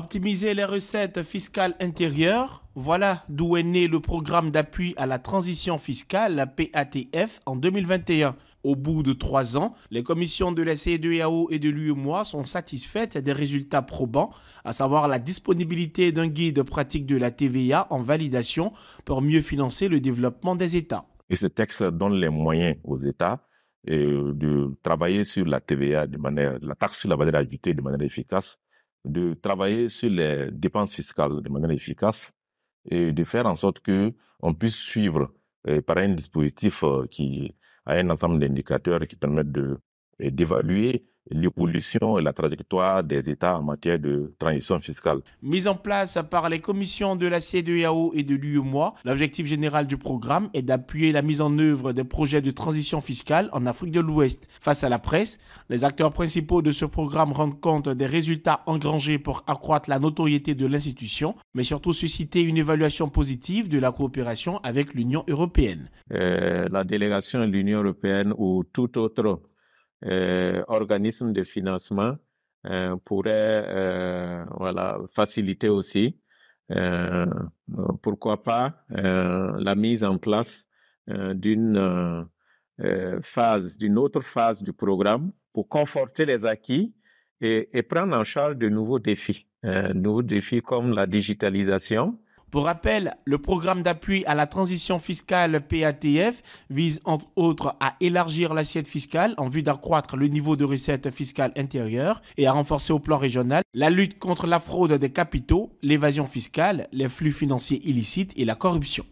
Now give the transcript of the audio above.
Optimiser les recettes fiscales intérieures, voilà d'où est né le programme d'appui à la transition fiscale, la PATF, en 2021. Au bout de trois ans, les commissions de la CEDEAO et de l'UEMOA sont satisfaites des résultats probants, à savoir la disponibilité d'un guide pratique de la TVA en validation pour mieux financer le développement des États. Et ce texte donne les moyens aux États euh, de travailler sur la TVA de manière, la taxe sur la valeur ajoutée de manière efficace de travailler sur les dépenses fiscales de manière efficace et de faire en sorte que on puisse suivre euh, par un dispositif euh, qui a un ensemble d'indicateurs qui permettent euh, d'évaluer l'évolution et la trajectoire des États en matière de transition fiscale. Mise en place par les commissions de la CEDEAO et de l'UEMOA, l'objectif général du programme est d'appuyer la mise en œuvre des projets de transition fiscale en Afrique de l'Ouest. Face à la presse, les acteurs principaux de ce programme rendent compte des résultats engrangés pour accroître la notoriété de l'institution, mais surtout susciter une évaluation positive de la coopération avec l'Union européenne. Euh, la délégation de l'Union européenne ou tout autre euh, organismes de financement euh, pourraient euh, faciliter aussi pourquoi pas la mise en place d'une phase, d'une autre phase du programme pour conforter les acquis et, et prendre en charge de nouveaux défis, nouveaux défis comme la digitalisation, pour rappel, le programme d'appui à la transition fiscale PATF vise entre autres à élargir l'assiette fiscale en vue d'accroître le niveau de recettes fiscales intérieures et à renforcer au plan régional la lutte contre la fraude des capitaux, l'évasion fiscale, les flux financiers illicites et la corruption.